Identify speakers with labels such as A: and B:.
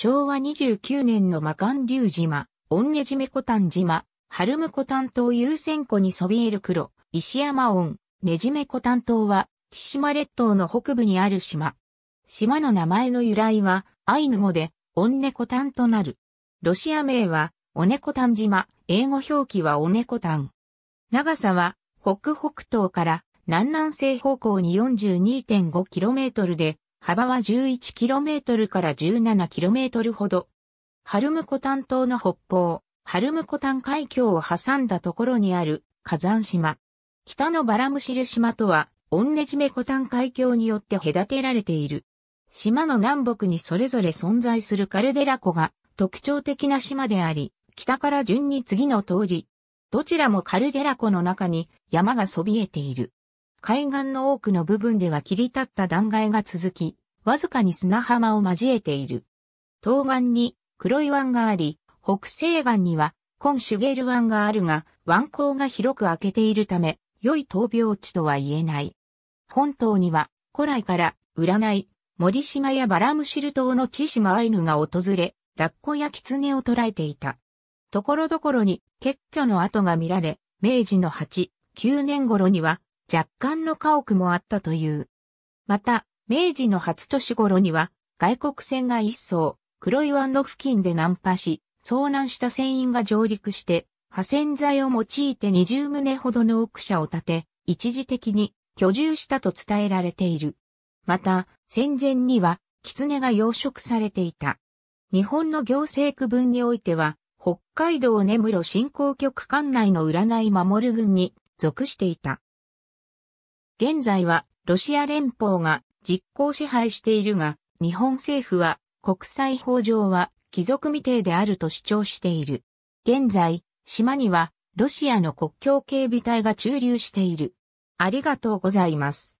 A: 昭和29年の魔漢竜島、御根コタン島、春コタン島優先湖にそびえる黒、石山温、ジメコタン島は、千島列島の北部にある島。島の名前の由来は、アイヌ語で、オンネコタンとなる。ロシア名は、オネコタン島、英語表記はオネコタン。長さは、北北東から南南西方向に 42.5km で、幅は 11km から 17km ほど。ハルムコタン島の北方、ハルムコタン海峡を挟んだところにある火山島。北のバラムシル島とは、オンネジメコタン海峡によって隔てられている。島の南北にそれぞれ存在するカルデラ湖が特徴的な島であり、北から順に次の通り、どちらもカルデラ湖の中に山がそびえている。海岸の多くの部分では切り立った断崖が続き、わずかに砂浜を交えている。東岸に黒い湾があり、北西岸にはコンシュゲル湾があるが、湾口が広く開けているため、良い闘病地とは言えない。本島には古来から占い、森島やバラムシル島の千島アイヌが訪れ、ラッコやキツネを捕らえていた。ところどころに結挙の跡が見られ、明治の8、9年頃には若干の家屋もあったという。また、明治の初年頃には、外国船が一層、黒岩の付近で難破し、遭難した船員が上陸して、破船材を用いて20棟ほどの奥舎を建て、一時的に居住したと伝えられている。また、戦前には、狐が養殖されていた。日本の行政区分においては、北海道根室振興局管内の占い守る軍に属していた。現在はロシア連邦が実効支配しているが、日本政府は国際法上は貴族未定であると主張している。現在、島にはロシアの国境警備隊が駐留している。ありがとうございます。